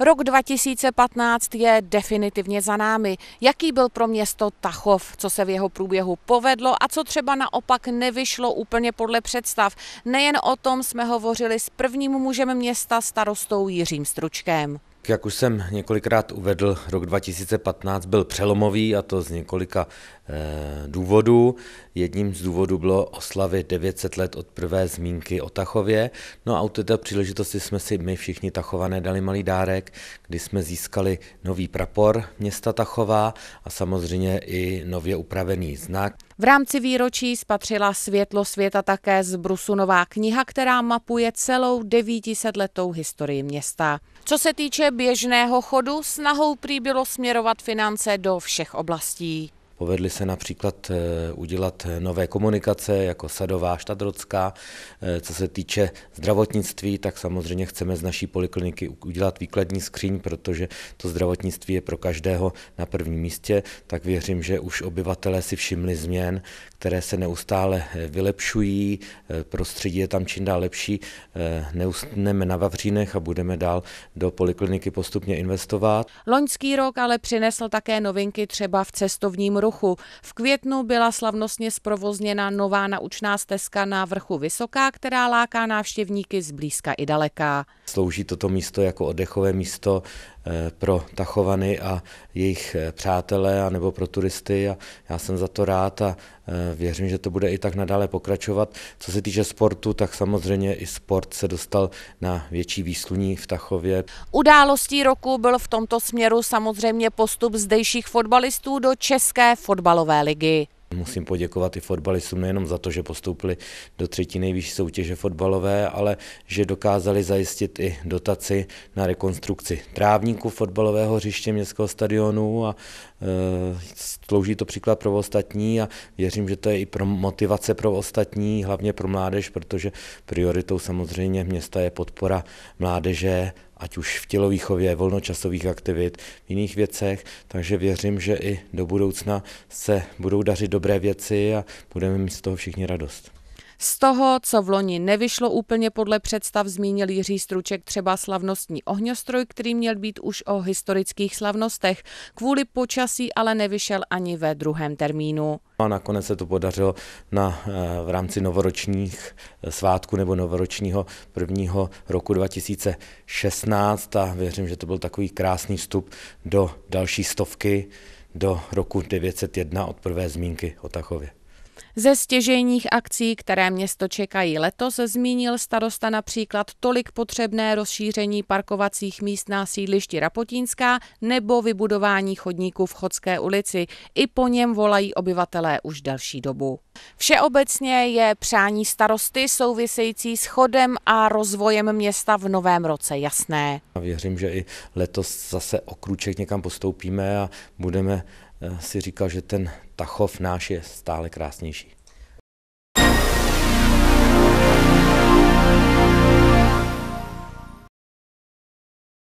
Rok 2015 je definitivně za námi. Jaký byl pro město Tachov, co se v jeho průběhu povedlo a co třeba naopak nevyšlo úplně podle představ? Nejen o tom jsme hovořili s prvním mužem města starostou Jiřím Stručkem. Jak už jsem několikrát uvedl, rok 2015 byl přelomový a to z několika e, důvodů. Jedním z důvodů bylo oslavy 900 let od prvé zmínky o Tachově. No a u této příležitosti jsme si my všichni Tachované dali malý dárek, kdy jsme získali nový prapor města Tachová a samozřejmě i nově upravený znak. V rámci výročí spatřila světlo světa také z Brusu nová kniha, která mapuje celou 900 letou historii města. Co se týče běžného chodu, snahou prý bylo směrovat finance do všech oblastí. Povedly se například eh, udělat eh, nové komunikace, jako Sadová, Štadrocká. Eh, co se týče zdravotnictví, tak samozřejmě chceme z naší polikliniky udělat výkladní skříň, protože to zdravotnictví je pro každého na prvním místě. Tak věřím, že už obyvatelé si všimli změn, které se neustále vylepšují, prostředí je tam čím dál lepší. Neustneme na Vavřínech a budeme dál do polikliniky postupně investovat. Loňský rok ale přinesl také novinky třeba v cestovním ruchu plochu. V květnu byla slavnostně zprovozněna nová naučná stezka na vrchu Vysoká, která láká návštěvníky z blízka i daleka. Slouží toto místo jako oddechové místo eh, pro Tachovany a jejich eh, přátelé a nebo pro turisty a já jsem za to rád a eh, věřím, že to bude i tak nadále pokračovat. Co se týče sportu, tak samozřejmě i sport se dostal na větší výsluní v Tachově. Událostí roku byl v tomto směru samozřejmě postup zdejších fotbalistů do České fotbalové ligy. Musím poděkovat i fotbalistům nejenom za to, že postoupili do třetí nejvyšší soutěže fotbalové, ale že dokázali zajistit i dotaci na rekonstrukci trávníku fotbalového hřiště městského stadionu a Eh, slouží to příklad pro ostatní a věřím, že to je i pro motivace pro ostatní, hlavně pro mládež, protože prioritou samozřejmě města je podpora mládeže, ať už v tělovýchově, volnočasových aktivit, v jiných věcech, takže věřím, že i do budoucna se budou dařit dobré věci a budeme mít z toho všichni radost. Z toho, co v loni nevyšlo úplně podle představ, zmínil Jiří Struček třeba slavnostní ohňostroj, který měl být už o historických slavnostech. Kvůli počasí ale nevyšel ani ve druhém termínu. A nakonec se to podařilo na, eh, v rámci novoročních eh, svátků nebo novoročního prvního roku 2016 a věřím, že to byl takový krásný vstup do další stovky do roku 901 od prvé zmínky o Tachově. Ze stěžejních akcí, které město čekají letos, zmínil starosta například tolik potřebné rozšíření parkovacích míst na sídlišti Rapotínská nebo vybudování chodníků v Chodské ulici. I po něm volají obyvatelé už další dobu. Všeobecně je přání starosty související s chodem a rozvojem města v novém roce jasné. Věřím, že i letos zase okruček někam postoupíme a budeme Eh, si říkal, že ten Tachov náš je stále krásnější.